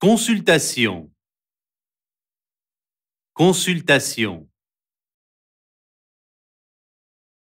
Consultation. Consultation.